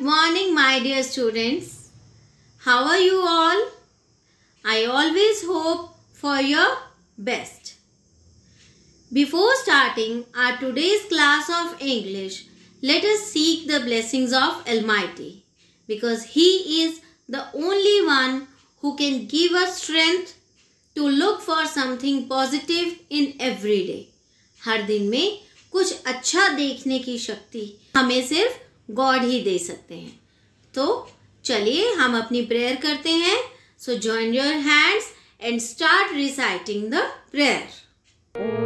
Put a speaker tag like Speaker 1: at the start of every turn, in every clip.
Speaker 1: morning my dear students. How are you all? I always hope for your best. Before starting our today's class of English, let us seek the blessings of Almighty because He is the only one who can give us strength to look for something positive in every day. हर दिन में कुछ अच्छा देखने की शक्ति हमें सिर्फ God ही दे सकते हैं तो चलिए हम अपनी प्रेयर करते हैं so join your hands and start reciting the prayer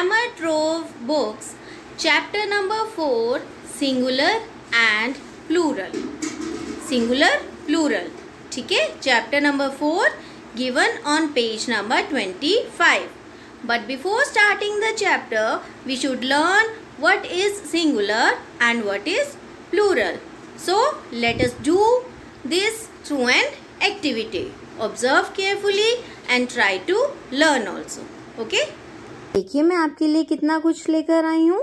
Speaker 1: Grammar Trove Books, Chapter Number 4 Singular and Plural. Singular, Plural. ठीक है Chapter Number 4 given on page number 25. But before starting the chapter, we should learn what is singular and what is plural. So, let us do this through an activity. Observe carefully and try to learn also. Okay? देखिए मैं आपके लिए कितना कुछ लेकर आई हूं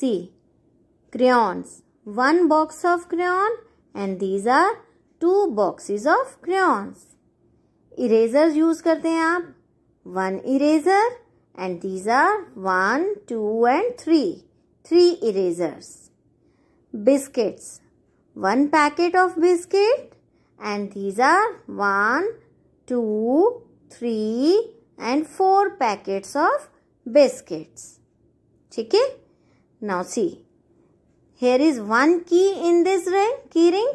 Speaker 1: see crayons one box of crayons and these are two boxes of crayons eraser use करते हैं आप one eraser and these are one two and three three erasers biscuits one packet of biscuit and these are one two three and four packets of biscuits ठीक है now see here is one key in this ring key ring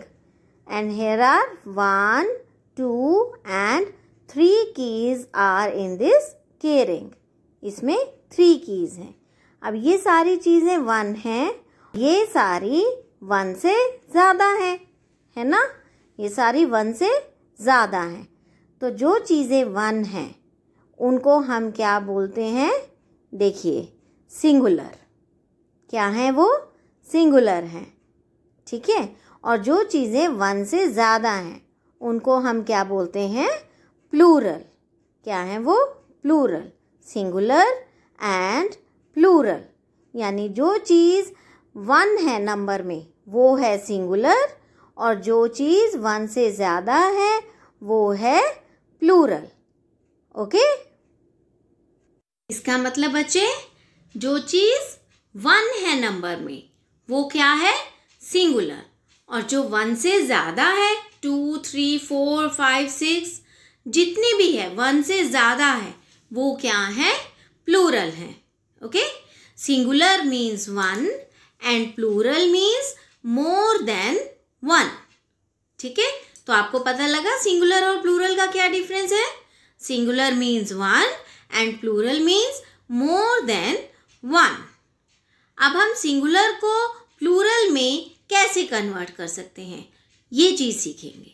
Speaker 1: and here are one two and three keys are in this key ring इसमें three keys हैं अब ये सारी चीजें one हैं ये सारी वन से ज्यादा है है ना ये सारी वन से ज्यादा है तो जो चीजें वन हैं उनको हम क्या बोलते हैं देखिए सिंगुलर क्या है वो सिंगुलर हैं ठीक है और जो चीज़ें वन से ज़्यादा हैं उनको हम क्या बोलते हैं प्लूरल क्या है वो प्लूरल सिंगुलर एंड प्लूरल यानी जो चीज़ वन है नंबर में वो है सिंगुलर और जो चीज़ वन से ज़्यादा है वो है प्लूरल ओके okay? इसका मतलब बच्चे जो चीज़ वन है नंबर में वो क्या है सिंगुलर और जो वन से ज़्यादा है two three four five six जितनी भी है वन से ज़्यादा है वो क्या है प्लूरल है okay singular means one and plural means more than one ठीक है तो आपको पता लगा सिंगुलर और प्लूरल का क्या डिफरेंस है singular means one and plural means more than one अब हम सिंगुलर को प्लूरल में कैसे कन्वर्ट कर सकते हैं ये चीज़ सीखेंगे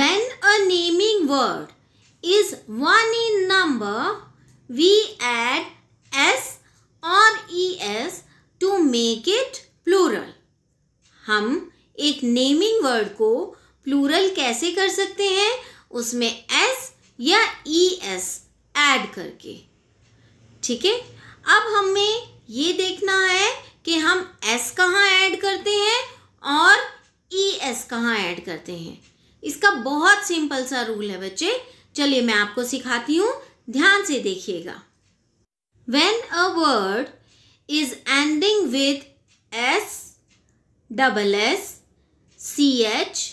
Speaker 1: when a naming word is one in number we add S और E S to make it plural हम एक नेमिंग वर्ड को प्लूरल कैसे कर सकते हैं उसमें एस या ई एस ऐड करके ठीक है अब हमें ये देखना है कि हम एस कहाँ ऐड करते हैं और ई e एस कहाँ ऐड करते हैं इसका बहुत सिंपल सा रूल है बच्चे चलिए मैं आपको सिखाती हूँ ध्यान से देखिएगा when a word is ending with S double S C H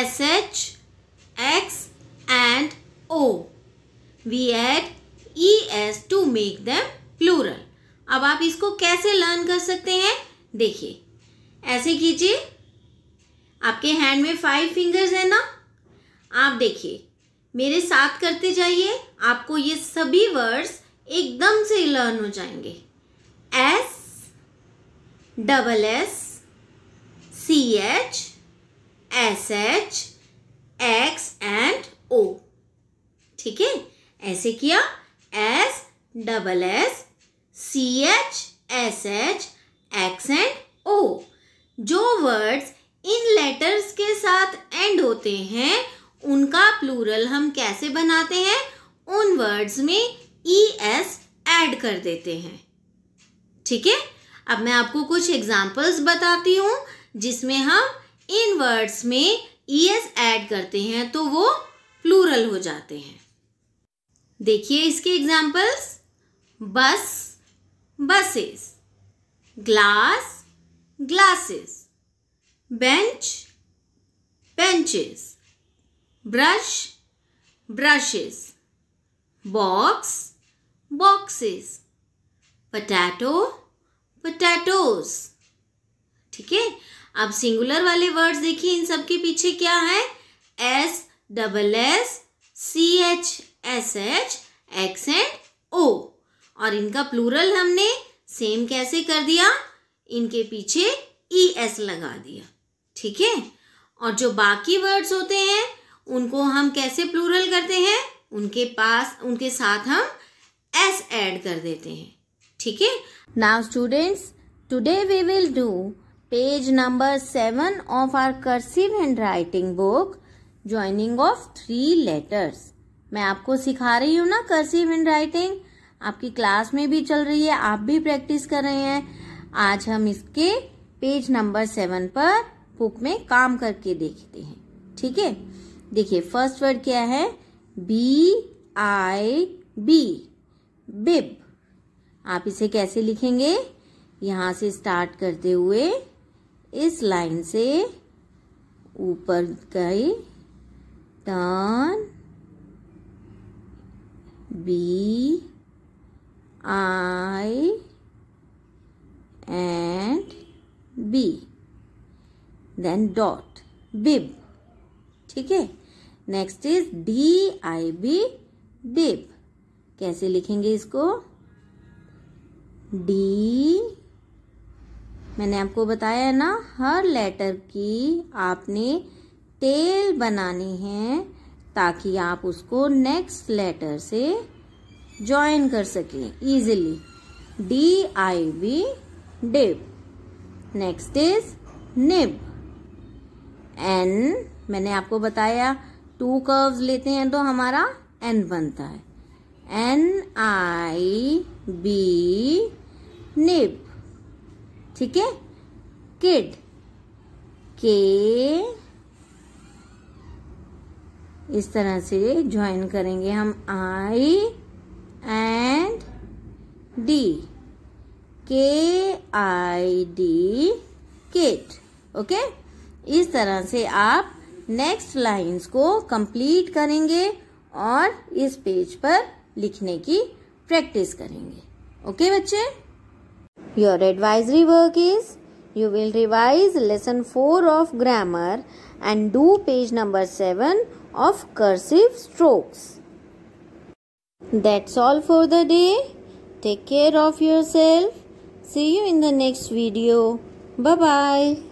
Speaker 1: S H X and we add E S to make them plural अब आप इसको कैसे लर्न कर सकते हैं देखिए ऐसे कीजिए आपके हैंड में फाइव फिंगर्स है ना आप देखिए मेरे साथ करते जाइए आपको ये सभी वर्ड्स एकदम से लर्न हो जाएंगे S double S C H S H X and O ठीक है ऐसे किया S double S C H S H X and O जो वर्ड्स इन लेटर्स के साथ एंड होते हैं उनका प्लूरल हम कैसे बनाते हैं उन वर्ड्स में ई एस एड कर देते हैं ठीक है अब मैं आपको कुछ एग्जाम्पल्स बताती हूँ जिसमें हम इन वर्ड्स में ई एस एड करते हैं तो वो प्लूरल हो जाते हैं देखिए इसके examples bus buses glass glasses bench benches brush brushes box boxes potato potatoes ठीक है अब सिंगुलर वाले वर्ड्स देखिए इन सब के पीछे क्या है S double S C H S H X and O और इनका प्लूरल हमने सेम कैसे कर दिया इनके पीछे ई e एस लगा दिया ठीक है और जो बाकी वर्ड्स होते हैं उनको हम कैसे प्लूरल करते हैं उनके पास उनके साथ हम एस ऐड कर देते हैं ठीक है now students today we will do page number seven of our cursive hand writing book joining of three letters मैं आपको सिखा रही हूँ ना कर्सिव इन राइटिंग आपकी क्लास में भी चल रही है आप भी प्रैक्टिस कर रहे हैं आज हम इसके पेज नंबर सेवन पर बुक में काम करके देखते हैं ठीक है देखिए फर्स्ट वर्ड क्या है बी आई बी बिब आप इसे कैसे लिखेंगे यहां से स्टार्ट करते हुए इस लाइन से ऊपर गई then B I and B then dot bib ठीक है next is D I B dib कैसे लिखेंगे इसको डी मैंने आपको बताया ना हर लेटर की आपने टेल बनानी है ताकि आप उसको नेक्स्ट लेटर से ज्वाइन कर सकें easily D I B dib next is nib N मैंने आपको बताया टू कर्व्स लेते हैं तो हमारा एन बनता है एन आई बी निब ठीक है किड के इस तरह से ज्वाइन करेंगे हम आई एंड डी के आई डी किट ओके इस तरह से आप नेक्स्ट लाइंस को कंप्लीट करेंगे और इस पेज पर लिखने की प्रैक्टिस करेंगे ओके बच्चे your advisory work is you will revise lesson four of grammar and do page number seven of cursive strokes. That's all for the day. Take care of yourself. See you in the next video. Bye-bye.